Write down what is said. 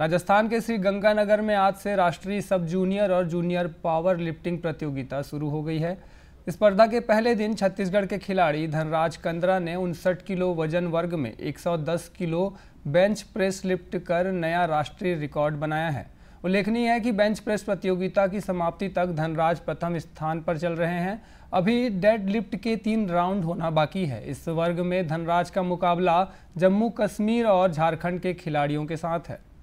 राजस्थान के श्री गंगानगर में आज से राष्ट्रीय सब जूनियर और जूनियर पावर लिफ्टिंग प्रतियोगिता शुरू हो गई है स्पर्धा के पहले दिन छत्तीसगढ़ के खिलाड़ी धनराज कंदरा ने उनसठ किलो वजन वर्ग में 110 किलो बेंच प्रेस लिफ्ट कर नया राष्ट्रीय रिकॉर्ड बनाया है उल्लेखनीय है कि बेंच प्रेस प्रतियोगिता की समाप्ति तक धनराज प्रथम स्थान पर चल रहे हैं अभी डेड लिफ्ट के तीन राउंड होना बाकी है इस वर्ग में धनराज का मुकाबला जम्मू कश्मीर और झारखंड के खिलाड़ियों के साथ है